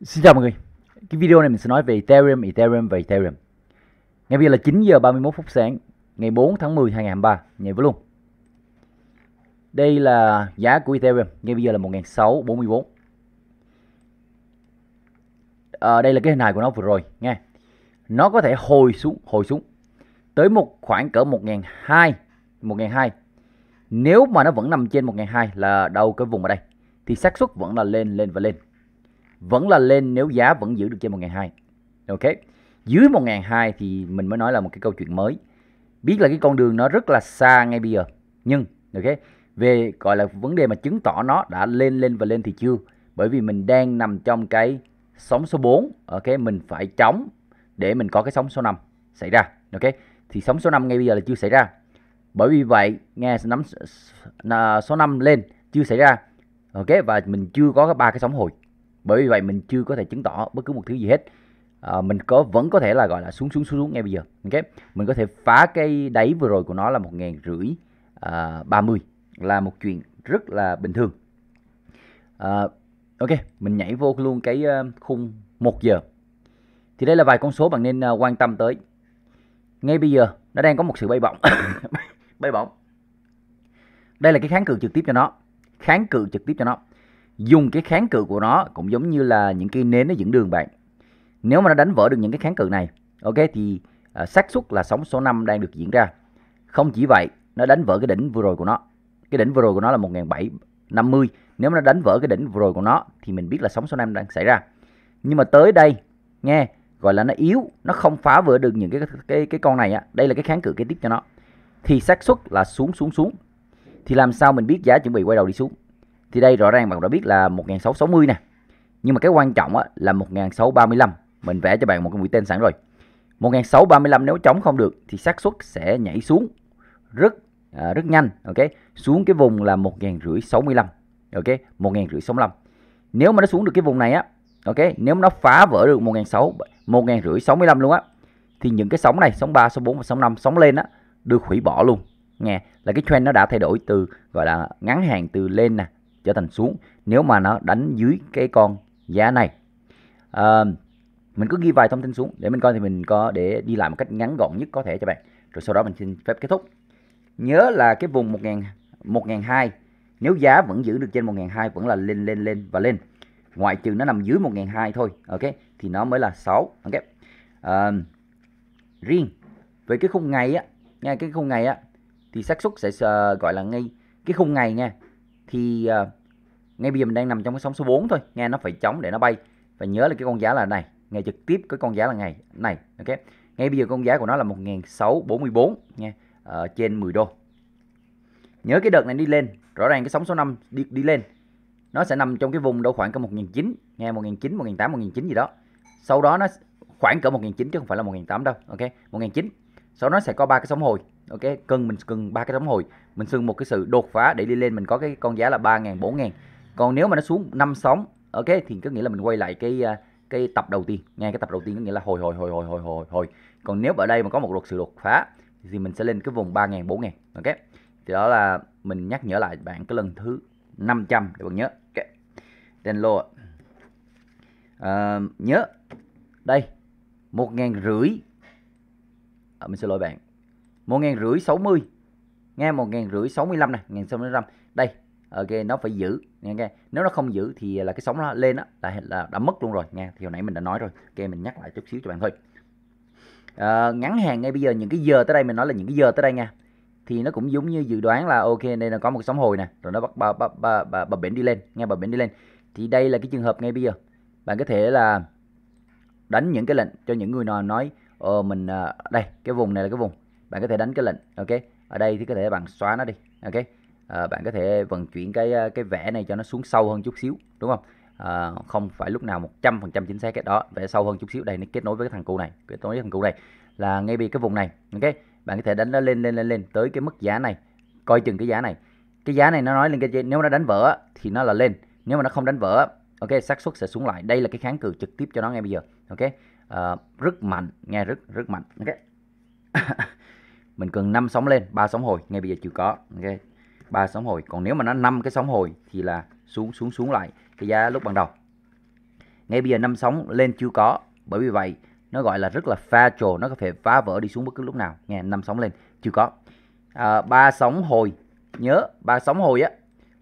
Xin chào mọi người Cái video này mình sẽ nói về Ethereum, Ethereum và Ethereum Ngay bây giờ là 9 giờ 31 phút sáng Ngày 4 tháng 10 2023 ngày với luôn Đây là giá của Ethereum Ngay bây giờ là 1644 à, ờ, Đây là cái hình hài của nó vừa rồi nghe Nó có thể hồi xuống hồi xuống Tới một khoảng cỡ 1002 1002 Nếu mà nó vẫn nằm trên 1002 là đâu cái vùng ở đây Thì xác suất vẫn là lên lên và lên vẫn là lên nếu giá vẫn giữ được trên 1.200. Ok. Dưới 1.200 thì mình mới nói là một cái câu chuyện mới. Biết là cái con đường nó rất là xa ngay bây giờ. Nhưng ok, về gọi là vấn đề mà chứng tỏ nó đã lên lên và lên thì chưa. Bởi vì mình đang nằm trong cái sóng số 4, ok, mình phải chống để mình có cái sóng số 5 xảy ra. Ok. Thì sóng số 5 ngay bây giờ là chưa xảy ra. Bởi vì vậy, nghe nắm số 5 lên chưa xảy ra. Ok và mình chưa có ba cái sóng hồi bởi vì vậy mình chưa có thể chứng tỏ bất cứ một thứ gì hết à, mình có vẫn có thể là gọi là xuống xuống xuống xuống ngay bây giờ ok mình có thể phá cái đáy vừa rồi của nó là một ngàn rưỡi à, ba mươi là một chuyện rất là bình thường à, ok mình nhảy vô luôn cái ờ, khung 1 giờ thì đây là vài con số bạn nên quan tâm tới ngay bây giờ nó đang có một sự bay bổng bay bổng đây là cái kháng cự trực tiếp cho nó kháng cự trực tiếp cho nó dùng cái kháng cự của nó cũng giống như là những cái nến nó dẫn đường bạn nếu mà nó đánh vỡ được những cái kháng cự này ok thì uh, xác suất là sóng số 5 đang được diễn ra không chỉ vậy nó đánh vỡ cái đỉnh vừa rồi của nó cái đỉnh vừa rồi của nó là 1750 nếu mà nó đánh vỡ cái đỉnh vừa rồi của nó thì mình biết là sóng số 5 đang xảy ra nhưng mà tới đây nghe gọi là nó yếu nó không phá vỡ được những cái cái cái con này á đây là cái kháng cự kế tiếp cho nó thì xác suất là xuống xuống xuống thì làm sao mình biết giá chuẩn bị quay đầu đi xuống thì đây rõ ràng bạn đã biết là 1660 nè nhưng mà cái quan trọng á, là 1635 mình vẽ cho bạn một cái mũi tên sẵn rồi 1635 nếu chống không được thì xác suất sẽ nhảy xuống rất à, rất nhanh ok xuống cái vùng là 1565 ok 1565 nếu mà nó xuống được cái vùng này á ok nếu mà nó phá vỡ được 1600 1565 luôn á thì những cái sóng này sóng 3 sóng 4 sóng 5 sóng lên á được hủy bỏ luôn nghe là cái trend nó đã thay đổi từ gọi là ngắn hàng từ lên nè trở thành xuống nếu mà nó đánh dưới cái con giá này à, mình cứ ghi vài thông tin xuống để mình coi thì mình có để đi làm một cách ngắn gọn nhất có thể cho bạn rồi sau đó mình xin phép kết thúc nhớ là cái vùng 1000 1002 nếu giá vẫn giữ được trên 1002 vẫn là lên lên lên và lên ngoại trừ nó nằm dưới 1002 thôi ok thì nó mới là 6 ok à, riêng về cái khung ngày á nha cái khung ngày á thì xác suất sẽ uh, gọi là ngay cái khung ngày nha khi uh, à, ngay bây giờ mình đang nằm trong cái sóng số 4 thôi nghe nó phải chống để nó bay và nhớ là cái con giá là này ngày trực tiếp cái con giá là ngày này ok ngay bây giờ con giá của nó là 1644 nha ở trên 10 đô nhớ cái đợt này đi lên rõ ràng cái sóng số 5 đi, đi lên nó sẽ nằm trong cái vùng đâu khoảng cỡ 1009 nghe 1009 1008 1009 gì đó sau đó nó khoảng cỡ 1009 chứ không phải là 1008 đâu ok 1009 sau đó nó sẽ có ba cái sóng hồi ok cần mình cần ba cái đóng hồi mình xưng một cái sự đột phá để đi lên mình có cái con giá là ba ngàn bốn ngàn còn nếu mà nó xuống năm sóng ok thì có nghĩa là mình quay lại cái à, cái tập đầu tiên ngay cái tập đầu tiên có nghĩa là hồi hồi hồi hồi hồi hồi hồi còn nếu ở đây mà có một đột sự đột phá thì mình sẽ lên cái vùng ba ngàn bốn ngàn ok thì đó là mình nhắc nhở lại bạn cái lần thứ 500 để bạn nhớ ok tên lô à, nhớ đây một ngàn rưỡi à, mình xin lỗi bạn một ngàn rưỡi sáu mươi nghe một ngàn rưỡi sáu mươi lăm này ngàn sáu mươi lăm đây ok nó phải giữ nghe nếu nó không giữ thì là cái sóng nó lên đó là, là đã mất luôn rồi nghe thì hồi nãy mình đã nói rồi ok mình nhắc lại chút xíu cho bạn thôi à, ngắn hàng ngay bây giờ những cái giờ tới đây mình nói là những cái giờ tới đây nha thì nó cũng giống như dự đoán là ok đây là có một sóng hồi nè rồi nó bắt bà bà bà bà, bà bển đi lên nghe bà bển đi lên thì đây là cái trường hợp ngay bây giờ bạn có thể là đánh những cái lệnh cho những người nào nói ờ, mình à, đây cái vùng này là cái vùng bạn có thể đánh cái lệnh ok ở đây thì có thể bạn xóa nó đi ok à, bạn có thể vận chuyển cái ờ, cái vẽ này cho nó xuống sâu hơn chút xíu đúng không à, không phải lúc nào 100% chính xác cái đó vẽ sâu hơn chút xíu đây nó kết nối với cái thằng cụ này kết nối với thằng cụ này là ngay bị cái vùng này ok bạn có thể đánh nó lên lên lên lên tới cái mức giá này coi chừng cái giá này cái giá này nó nói lên cái gì nếu nó đánh vỡ thì nó là lên nếu mà nó không đánh vỡ ok xác suất sẽ xuống lại đây là cái kháng cự trực tiếp cho nó ngay bây giờ ok à, rất mạnh nghe rất rất mạnh ok mình cần 5 sóng lên ba sóng hồi ngay bây giờ chưa có ok ba sóng hồi còn nếu mà nó năm cái sóng hồi thì là xuống xuống xuống lại cái giá lúc ban đầu ngay bây giờ năm sóng lên chưa có bởi vì vậy nó gọi là rất là pha trồ nó có thể phá vỡ đi xuống bất cứ lúc nào nghe năm sóng lên chưa có à, ba sóng hồi nhớ ba sóng hồi á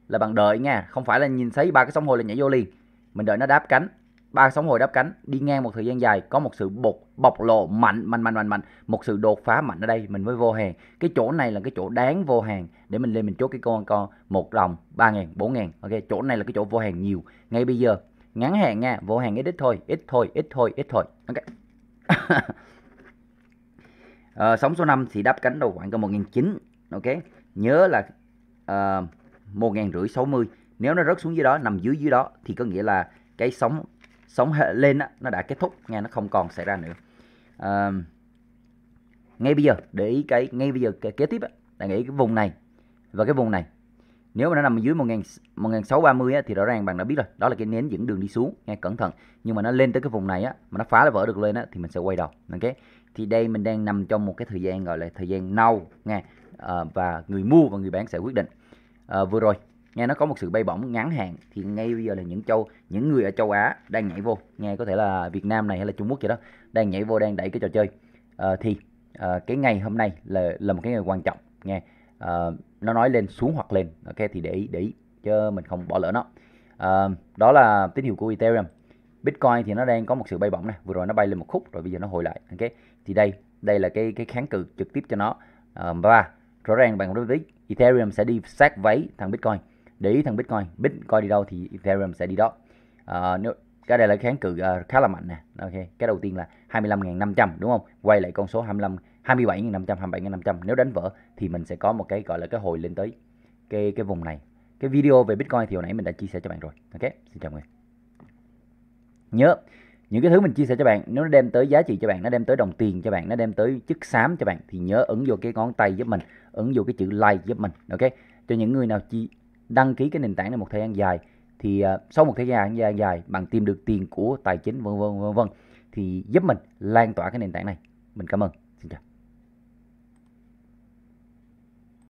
là bằng đợi nha không phải là nhìn thấy ba cái sóng hồi là nhảy vô liền mình đợi nó đáp cánh ba sóng hồi đáp cánh đi ngang một thời gian dài có một sự bột bộc lộ mạnh mạnh mạnh mạnh mạnh một sự đột phá mạnh ở đây mình mới vô hàng cái chỗ này là cái chỗ đáng vô hàng để mình lên mình chốt cái con con một đồng ba ngàn bốn ngàn ok chỗ này là cái chỗ vô hàng nhiều ngay bây giờ ngắn hạn nha vô hàng ít ít thôi ít thôi ít thôi ít thôi ok à, sóng số 5 thì đáp cánh đầu khoảng có một nghìn chín ok nhớ là ờ, một ngàn rưỡi sáu mươi nếu nó rớt xuống dưới đó nằm dưới dưới đó thì có nghĩa là cái sóng sóng lên á, nó đã kết thúc nghe nó không còn xảy ra nữa à, ngay bây giờ để ý cái ngay bây giờ cái kế tiếp á, là nghĩ cái vùng này và cái vùng này nếu mà nó nằm dưới 1000, 1630 á, thì rõ ràng bạn đã biết rồi đó là cái nến dẫn đường đi xuống nghe cẩn thận nhưng mà nó lên tới cái vùng này á mà nó phá là vỡ được lên á thì mình sẽ quay đầu ok thì đây mình đang nằm trong một cái thời gian gọi là thời gian nâu nghe à, và người mua và người bán sẽ quyết định à, vừa rồi nghe nó có một sự bay bổng ngắn hạn thì ngay bây giờ là những châu những người ở châu Á đang nhảy vô nghe có thể là Việt Nam này hay là Trung Quốc gì đó đang nhảy vô đang đẩy cái trò chơi à, thì à, cái ngày hôm nay là là một cái ngày quan trọng nghe à, nó nói lên xuống hoặc lên ok thì để ý, để ý, chứ mình không bỏ lỡ nó à, đó là tín hiệu của Ethereum Bitcoin thì nó đang có một sự bay bổng này vừa rồi nó bay lên một khúc rồi bây giờ nó hồi lại ok thì đây đây là cái cái kháng cự trực tiếp cho nó à, và rõ ràng bạn cũng biết Ethereum sẽ đi sát váy thằng Bitcoin để ý thằng Bitcoin Bitcoin đi đâu thì Ethereum sẽ đi đó à, nếu cái đây là kháng cự uh, khá là mạnh nè ok cái đầu tiên là 25.500 đúng không quay lại con số 25 27.500 27.500 nếu đánh vỡ thì mình sẽ có một cái gọi là cái hồi lên tới cái cái vùng này cái video về Bitcoin thì hồi nãy mình đã chia sẻ cho bạn rồi ok xin chào mọi người nhớ những cái thứ mình chia sẻ cho bạn nếu nó đem tới giá trị cho bạn nó đem tới đồng tiền cho bạn nó đem tới chức xám cho bạn thì nhớ ấn vô cái ngón tay giúp mình ấn vô cái chữ like giúp mình ok cho những người nào chi đăng ký cái nền tảng này một thời gian dài thì à, sau một thời gian dài, dài bạn tìm được tiền của tài chính vân vân vân vân thì giúp mình lan tỏa cái nền tảng này mình cảm ơn